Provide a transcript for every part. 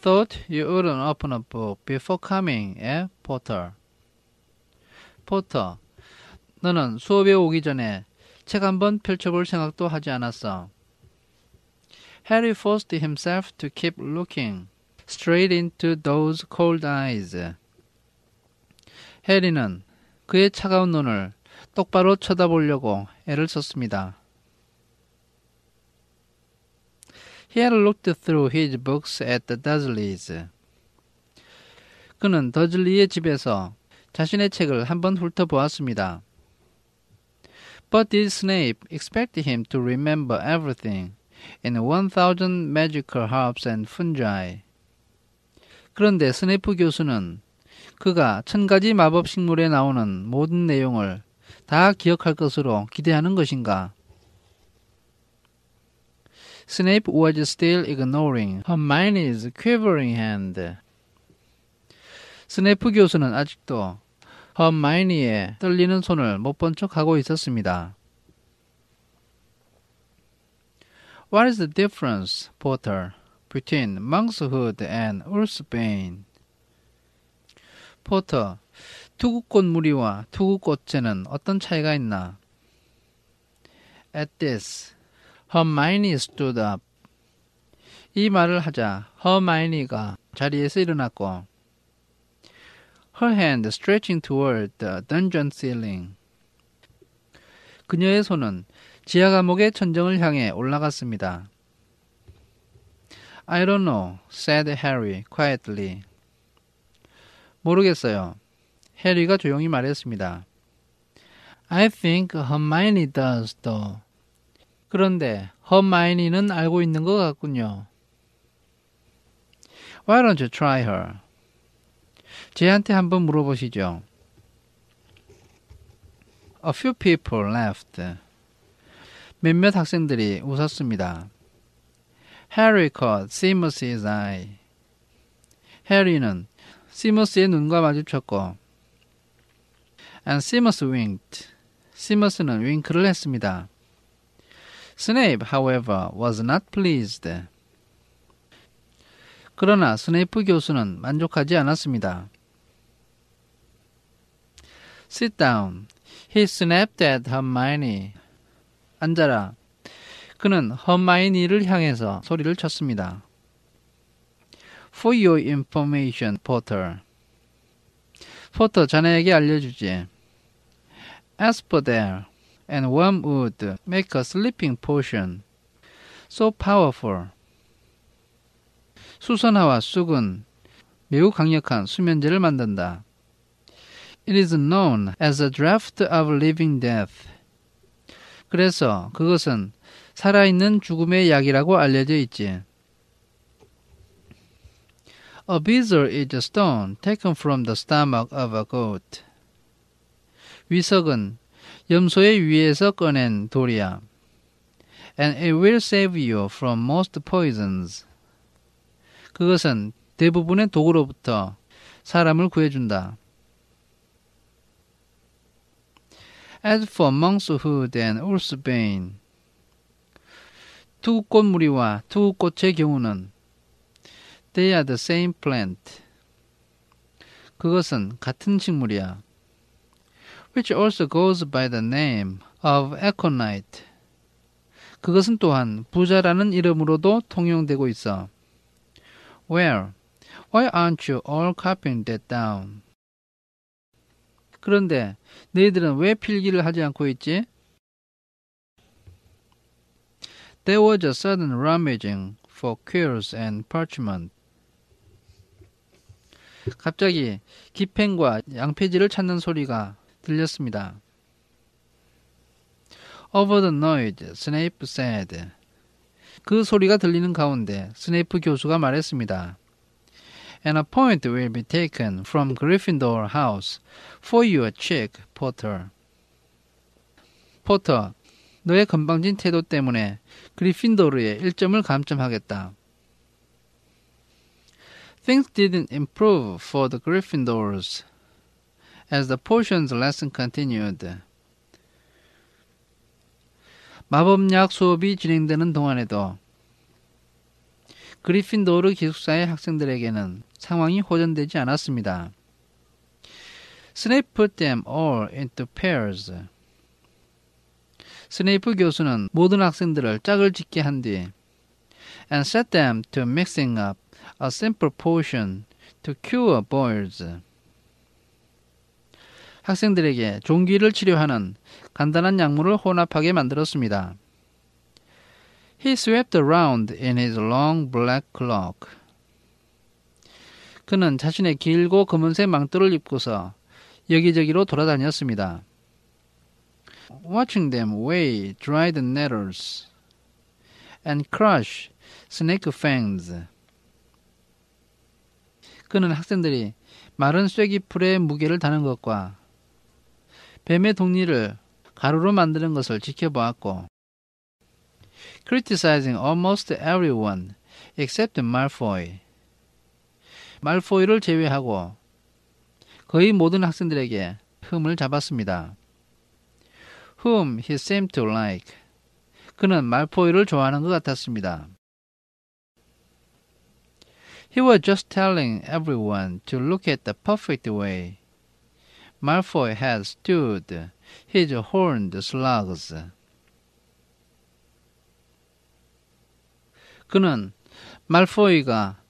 thought you wouldn't open a book before coming, eh, Potter? Potter, 너는 수업에 오기 전에 책 한번 펼쳐볼 생각도 하지 않았어. Harry forced himself to keep looking straight into those cold eyes. 해리는 그의 차가운 눈을 똑바로 쳐다보려고 애를 썼습니다. He had looked through his books at the Dursleys. 그는 더즐리의 집에서 자신의 책을 한번 훑어보았습니다. But did Snape expect him to remember everything and 1000 magical herbs and fungi? 그런데 스네프 교수는 그가 천 가지 마법 식물에 나오는 모든 내용을 다 기억할 것으로 기대하는 것인가? Snape was still ignoring Hermione's quivering hand. 스네프 교수는 아직도 험마이니의 떨리는 손을 못 본 척하고 있었습니다. What is the difference, Potter, between monkshood and Ursbane? 포터, 투구꽃 무늬와 투구꽃채는 어떤 차이가 있나? At this, Hermione stood up. 이 말을 하자 Hermione가 자리에서 일어났고 Her hand stretching toward the dungeon ceiling. 그녀의 손은 지하 감옥의 천정을 향해 올라갔습니다. I don't know, said Harry quietly. 모르겠어요. 해리가 조용히 말했습니다. I think Hermione does, though. 그런데 헛마이니는 알고 있는 것 같군요. Why don't you try her? 쟤한테 한번 물어보시죠. A few people laughed. 몇몇 학생들이 웃었습니다. Harry caught Seamus's eye. 해리는 시머스의 눈과 마주쳤고 and Seamus winked. 시머스는 윙크를 했습니다. 스네이프, however, was not pleased. 그러나 스네이프 교수는 만족하지 않았습니다. Sit down. He snapped at Hermione. 앉아라. 그는 허마이니를 향해서 소리를 쳤습니다. For your information, Potter. 포터, 자네에게 알려주지. As for there. and wormwood make a sleeping potion so powerful. 수선화와 쑥은 매우 강력한 수면제를 만든다. It is known as a draft of living death. 그래서 그것은 살아있는 죽음의 약이라고 알려져 있지. A b e a v e r is a stone taken from the stomach of a goat. 위석은 염소의 위에서 꺼낸 도리야. And it will save you from most poisons. 그것은 대부분의 독으로부터 사람을 구해준다. As for monkshood and ulsbane, 투꽃 무리와 투꽃의 경우는 they are the same plant. 그것은 같은 식물이야. which also goes by the name of aconite. 그것은 또한 부자라는 이름으로도 통용되고 있어. Where? Why aren't you all copying that down? 그런데 너희들은 왜 필기를 하지 않고 있지? There was a sudden rummaging for quills and parchment. 갑자기 기펜과 양폐지를 찾는 소리가 들렸습니다. Over the noise, 스네이프 said. 그 소리가 들리는 가운데 스네이프 교수가 말했습니다. And a point will be taken from Gryffindor House for your check, Potter. 포터, 너의 건방진 태도 때문에 그리핀도르의 1점을 감점하겠다. Things didn't improve for the Gryffindors as the portions lesson continued. 마법약 수업이 진행되는 동안에도 그리핀도르 기숙사의 학생들에게는 상황이 호전되지 않았습니다. Snape put them all into pairs. 스네이프 교수는 모든 학생들을 짝을 짓게 한뒤 and set them to mixing up a simple potion to cure boils. 학생들에게 종기를 치료하는 간단한 약물을 혼합하게 만들었습니다. He swept around in his long black cloak. 그는 자신의 길고 검은색 망토를 입고서 여기저기로 돌아다녔습니다. Watching them weigh dried nettles and crush snake fangs. 그는 학생들이 마른 쐐기풀의 무게를 다는 것과 뱀의 독리를 가루로 만드는 것을 지켜보았고 criticizing almost everyone except Malfoy. 말포이를 제외하고 거의 모든 학생들에게 흠을 잡았습니다. whom he seemed to like. 그는 말포이를 좋아하는 것 같았습니다. He was just telling everyone to look at the perfect way. Malfoy had stewed his horned slugs. 그는 말포이가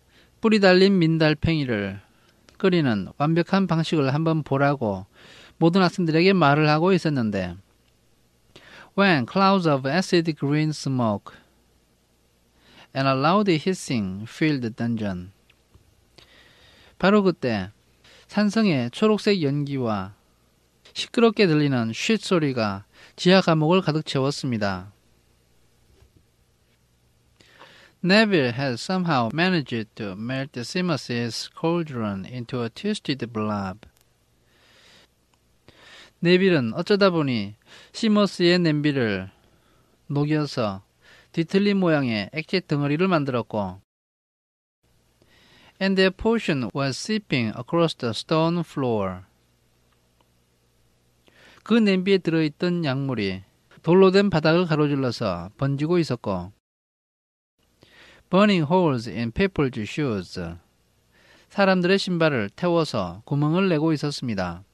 뿌리 달린 민달팽이를 끓이는 완벽한 방식을 한번 보라고 모든 학생들에게 말을 하고 있었는데 When clouds of acid green smoke and a loud hissing filled the dungeon 바로 그때 산성의 초록색 연기와 시끄럽게 들리는 쉿 소리가 지하 감옥을 가득 채웠습니다. Neville had somehow managed to melt Simms's cauldron into a twisted blob. 네빌은 어쩌다 보니 시머스의 냄비를 녹여서 뒤틀린 모양의 액체 덩어리를 만들었고 and their portion was seeping across the stone floor. 그 냄비에 들어있던 약물이 돌로 된 바닥을 가로질러서 번지고 있었고, burning holes in people's shoes. 사람들의 신발을 태워서 구멍을 내고 있었습니다.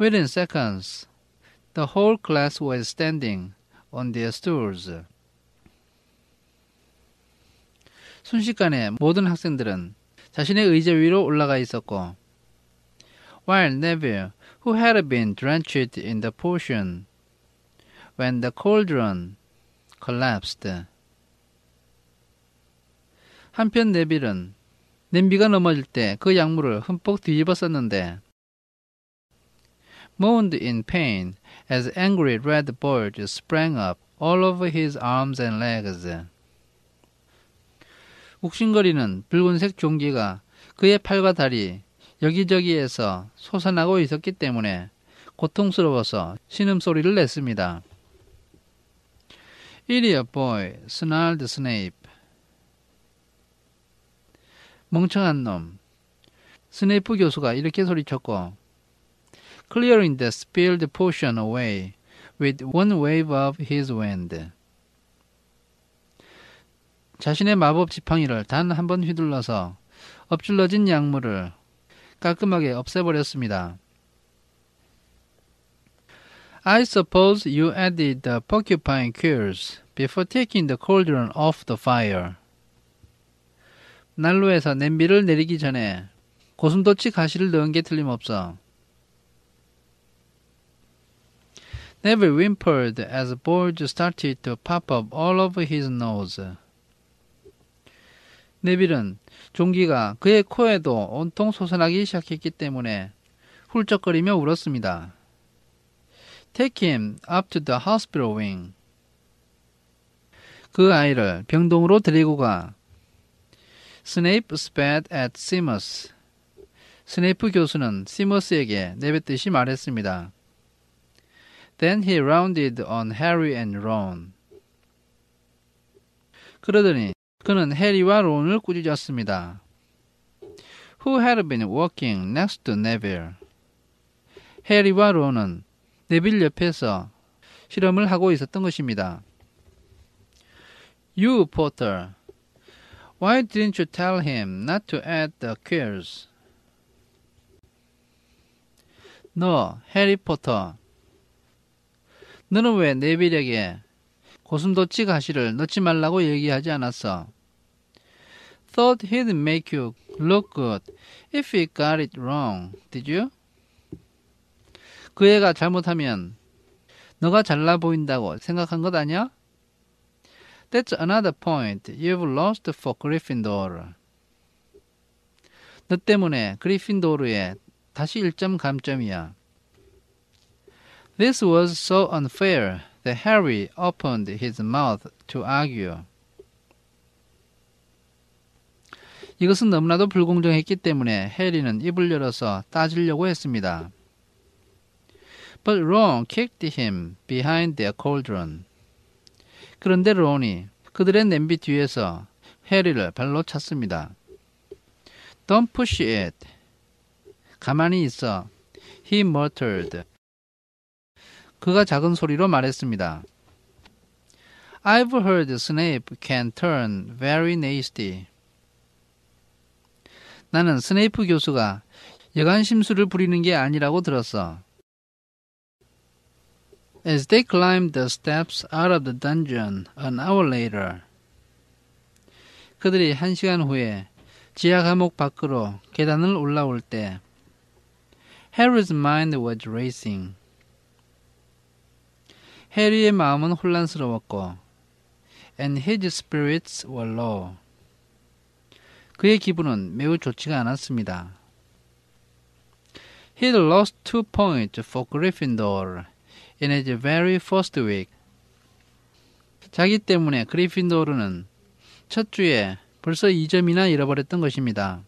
Within seconds, the whole class was standing on their stools. 순식간에 모든 학생들은 자신의 의자 위로 올라가 있었고 while Neville, who had been drenched in the potion when the cauldron collapsed. 한편 네빌은 냄비가 넘어질 때 그 약물을 흠뻑 뒤집어 썼는데 moaned in pain as angry red boils sprang up all over his arms and legs. 욱신거리는 붉은색 종기가 그의 팔과 다리 여기저기에서 솟아나고 있었기 때문에 고통스러워서 신음소리를 냈습니다. Idiot boy, snarled Snape. 멍청한 놈. 스네이프 교수가 이렇게 소리쳤고 Clearing the spilled potion away with one wave of his wand. 자신의 마법 지팡이를 단 한 번 휘둘러서 엎질러진 약물을 깔끔하게 없애버렸습니다. I suppose you added the porcupine quills before taking the cauldron off the fire. 난로에서 냄비를 내리기 전에 고슴도치 가시를 넣은 게 틀림없어. Neville whimpered as boils started to pop up all over his nose. 네빌은 종기가 그의 코에도 온통 솟아나기 시작했기 때문에 훌쩍거리며 울었습니다. Take him up to the hospital wing. 그 아이를 병동으로 데리고 가. 스네이프 spat at 시머스. 스네이프 교수는 시머스에게 내뱉듯이 말했습니다. Then he rounded on Harry and Ron. 그러더니 그는 해리와 론을 꾸짖었습니다. Who had been walking next to Neville? 해리와 론은 네빌 옆에서 실험을 하고 있었던 것입니다. You, Potter. Why didn't you tell him not to add the quills? 너, 해리포터. 너는 왜 네빌에게 고슴도치 가시를 넣지 말라고 얘기하지 않았어? thought he'd make you look good if he got it wrong. Did you? 그 애가 잘못하면 너가 잘나 보인다고 생각한 것 아니야? That's another point. You've lost for Gryffindor. 너 때문에 그리핀도르에 다시 1점 감점이야. This was so unfair that Harry opened his mouth to argue. 이것은 너무나도 불공정했기 때문에 해리는 입을 열어서 따지려고 했습니다. But Ron kicked him behind their cauldron. 그런데 론이 그들의 냄비 뒤에서 해리를 발로 찼습니다. Don't push it. 가만히 있어. He muttered. 그가 작은 소리로 말했습니다. I've heard Snape can turn very nasty. 나는 스네이프 교수가 여간 심술을 부리는 게 아니라고 들었어. As they climbed the steps out of the dungeon an hour later, 그들이 한 시간 후에 지하 감옥 밖으로 계단을 올라올 때, Harry's mind was racing. 해리의 마음은 혼란스러웠고, and his spirits were low. 그의 기분은 매우 좋지가 않았습니다. He lost two points for Gryffindor in his very first week. 자기 때문에 그리핀도르는 첫 주에 벌써 2점이나 잃어버렸던 것입니다.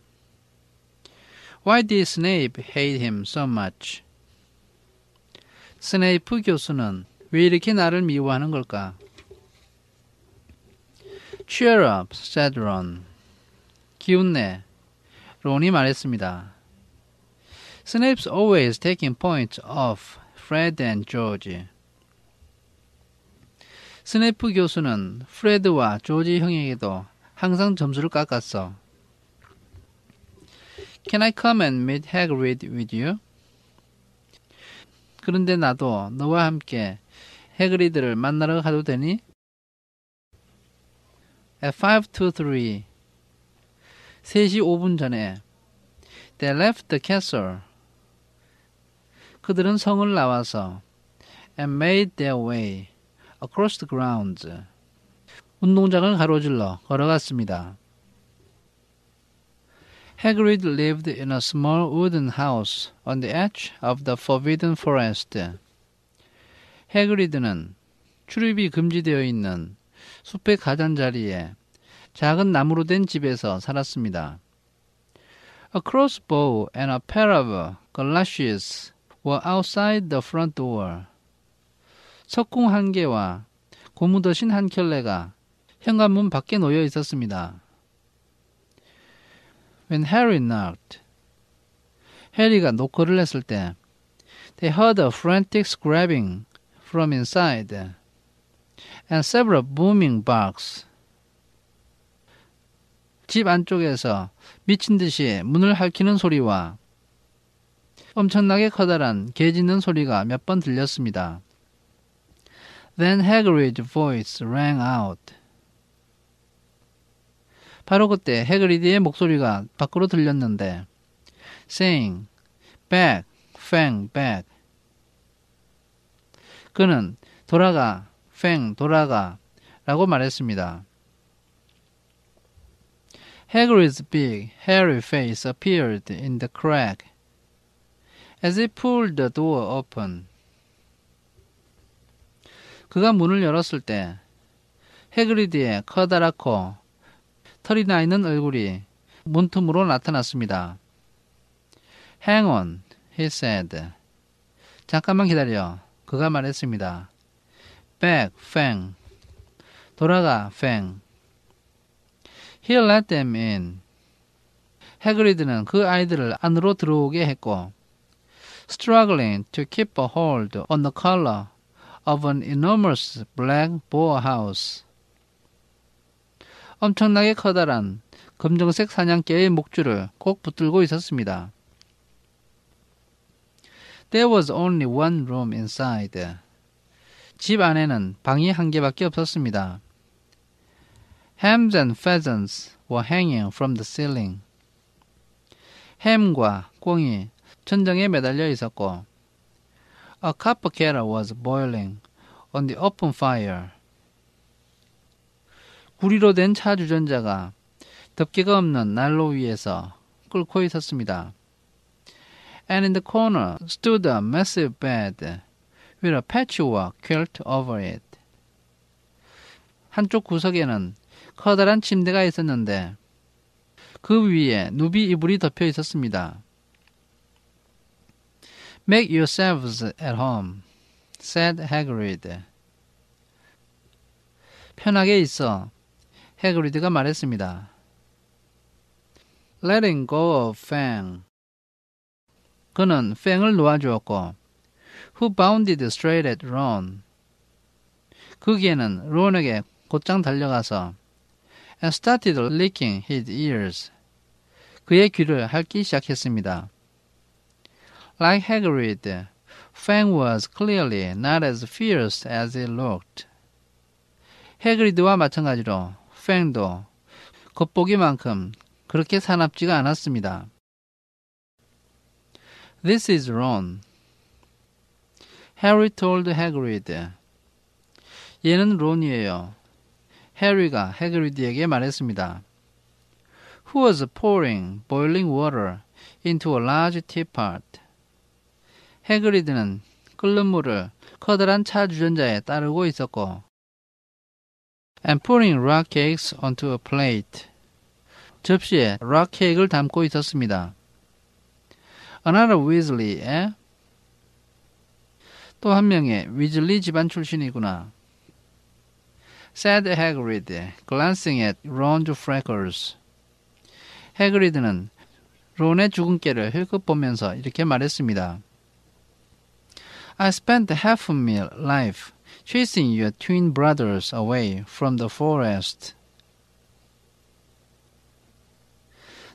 Why did Snape hate him so much? 스네이프 교수는 왜 이렇게 나를 미워하는 걸까? Cheer up, said Ron. 기운내. 론이 말했습니다. Snape's always taking points off Fred and George. 스네프 교수는 프레드와 조지 형에게도 항상 점수를 깎았어. Can I come and meet Hagrid with you? 그런데 나도 너와 함께 해그리드를 만나러 가도 되니? At 5 to 3, 3시 5분 전에 They left the castle. 그들은 성을 나와서 and made their way across the grounds. 운동장을 가로질러 걸어갔습니다. Hagrid lived in a small wooden house on the edge of the forbidden forest. 해그리드는 출입이 금지되어 있는 숲의 가장자리에 작은 나무로 된 집에서 살았습니다. A crossbow and a pair of galoshes were outside the front door. 석궁 한 개와 고무더신 한 켤레가 현관문 밖에 놓여 있었습니다. When Harry knocked, 해리가 노크를 했을 때, they heard a frantic scrabbling from inside and several booming barks. 집 안쪽에서 미친 듯이 문을 할히는 소리와 엄청나게 커다란 개 짖는 소리가 몇 번 들렸습니다. Then Hagrid's voice rang out. 바로 그때 해그리드의 목소리가 밖으로 들렸는데 saying back, fang, back 그는 돌아가, fang, 돌아가 라고 말했습니다. Hagrid's big, hairy face appeared in the crack as he pulled the door open. 그가 문을 열었을 때 해그리드의 커다랗고 털이 나 있는 얼굴이 문틈으로 나타났습니다. Hang on, he said. 잠깐만 기다려. 그가 말했습니다. Back, Fang. 돌아가, Fang. He'll let them in. 해그리드는 그 아이들을 안으로 들어오게 했고 struggling to keep a hold on the collar of an enormous black boar house. 엄청나게 커다란 검정색 사냥개의 목줄을 꼭 붙들고 있었습니다. There was only one room inside. 집 안에는 방이 한 개밖에 없었습니다. Hams and pheasants were hanging from the ceiling. 햄과 꽁이 천정에 매달려 있었고 A cup of kettle was boiling on the open fire. 구리로 된 차 주전자가 덮개가 없는 난로 위에서 끓고 있었습니다. And in the corner stood a massive bed with a patchwork quilt over it. 한쪽 구석에는 커다란 침대가 있었는데 그 위에 누비 이불이 덮여 있었습니다. Make yourselves at home, said Hagrid. 편하게 있어, 해그리드가 말했습니다. Letting go of Fang. 그는 팽을 놓아주었고, who bounded straight at Ron. 그기에는 론에게 곧장 달려가서 and started licking his ears. 그의 귀를 핥기 시작했습니다. Like Hagrid, Fang was clearly not as fierce as it looked. 해그리드와 마찬가지로 팽도 겉보기만큼 그렇게 사납지가 않았습니다. This is Ron. Harry told Hagrid. 얘는 론이에요. 해리가 해그리드에게 말했습니다. Who was pouring boiling water into a large teapot? 해그리드는 끓는 물을 커다란 차 주전자에 따르고 있었고 and pouring rock cakes onto a plate. 접시에 락 케이크를 담고 있었습니다. Another Weasley의 또한 명의 위즐리 집안 출신이구나. said Hagrid, glancing at Ron's freckles. Hagrid는 론의 주근깨를 보면서 이렇게 말했습니다. I spent half of my life chasing your twin brothers away from the forest.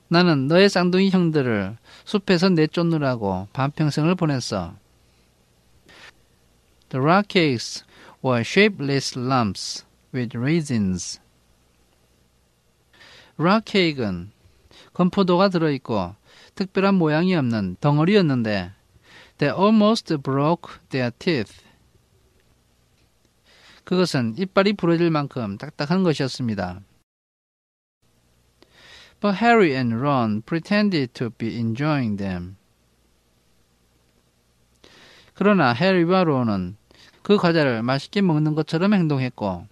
나는 너의 쌍둥이 형들을 숲에서 내쫓느라고 반평생을 보냈어. The rock cakes were shapeless lumps with raisins. 락 케이크는 건포도가 들어있고 특별한 모양이 없는 덩어리였는데 they almost broke their teeth. 그것은 이빨이 부러질 만큼 딱딱한 것이었습니다. But Harry and Ron pretended to be enjoying them. 그러나 해리와 론은 그 과자를 맛있게 먹는 것처럼 행동했고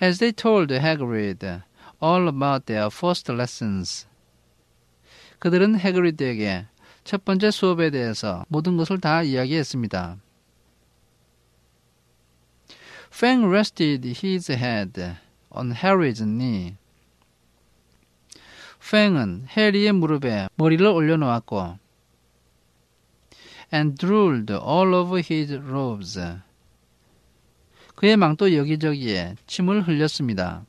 as they told Hagrid all about their first lessons. 그들은 해그리드에게 첫 번째 수업에 대해서 모든 것을 다 이야기했습니다. Fang rested his head on Harry's knee. Fang은 해리의 무릎에 머리를 올려놓았고 and drooled all over his robes. 그의 망토 여기저기에 침을 흘렸습니다.